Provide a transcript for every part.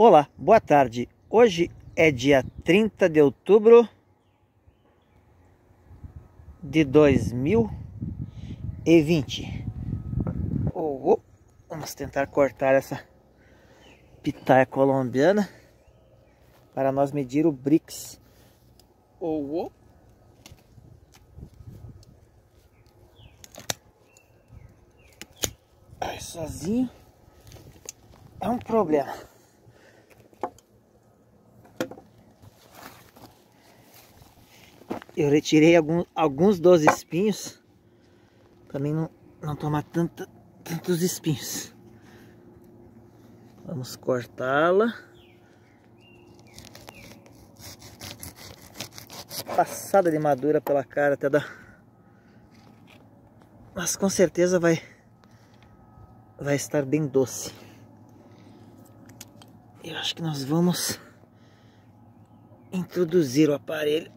Olá, boa tarde. Hoje é dia 30 de outubro de 2020. Oh, oh. Vamos tentar cortar essa pitaia colombiana para nós medir o BRICS. Oh, oh. sozinho é um problema. eu retirei algum, alguns dos espinhos também não, não tomar tanta, tantos espinhos vamos cortá-la passada de madura pela cara até da mas com certeza vai vai estar bem doce eu acho que nós vamos introduzir o aparelho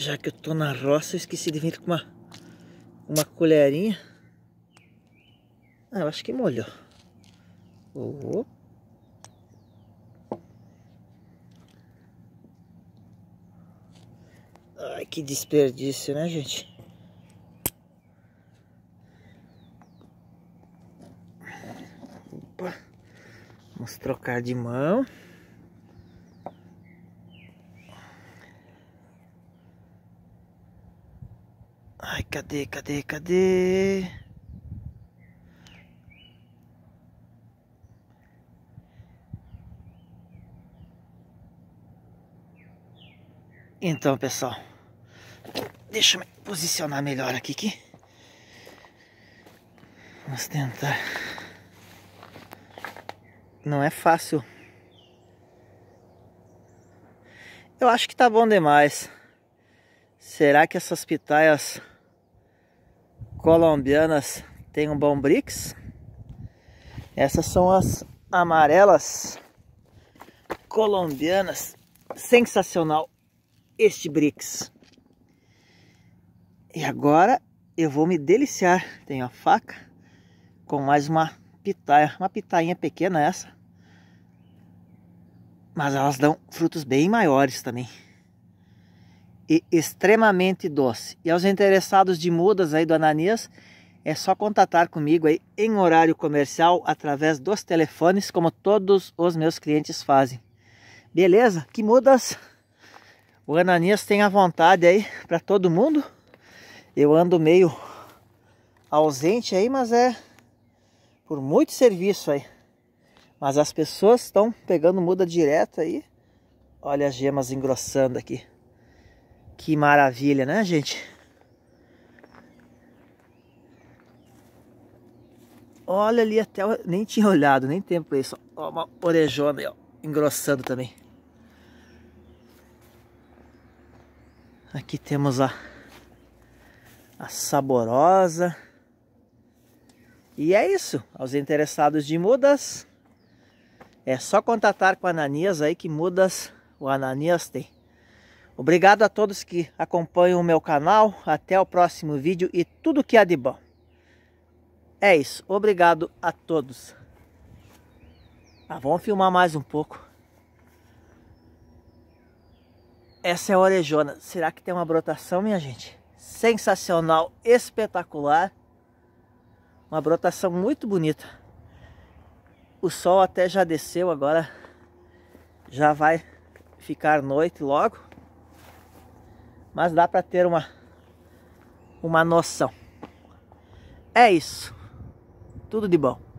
Já que eu tô na roça, eu esqueci de vir com uma, uma colherinha. Ah, eu acho que molhou. Oh. Ai, que desperdício, né, gente? Opa. Vamos trocar de mão. Ai, cadê, cadê, cadê? Então, pessoal, deixa eu me posicionar melhor aqui, aqui. Vamos tentar. Não é fácil. Eu acho que tá bom demais. Será que essas pitaias colombianas tem um bom brix. Essas são as amarelas colombianas. Sensacional este brix. E agora eu vou me deliciar. Tenho a faca com mais uma pitaia, uma pitainha pequena essa. Mas elas dão frutos bem maiores também e extremamente doce. E aos interessados de mudas aí do Ananias, é só contatar comigo aí em horário comercial através dos telefones, como todos os meus clientes fazem. Beleza? Que mudas? O Ananias tem a vontade aí para todo mundo. Eu ando meio ausente aí, mas é por muito serviço aí. Mas as pessoas estão pegando muda direto aí. Olha as gemas engrossando aqui. Que maravilha, né, gente? Olha ali até, nem tinha olhado, nem tempo isso. Ó, uma orejona aí, ó, engrossando também. Aqui temos a, a saborosa. E é isso, aos interessados de mudas, é só contatar com a Ananias aí que mudas o Ananias tem. Obrigado a todos que acompanham o meu canal. Até o próximo vídeo e tudo que há de bom. É isso. Obrigado a todos. Ah, vamos filmar mais um pouco. Essa é a orejona. Será que tem uma brotação, minha gente? Sensacional, espetacular. Uma brotação muito bonita. O sol até já desceu agora. Já vai ficar noite logo mas dá para ter uma uma noção. É isso. Tudo de bom.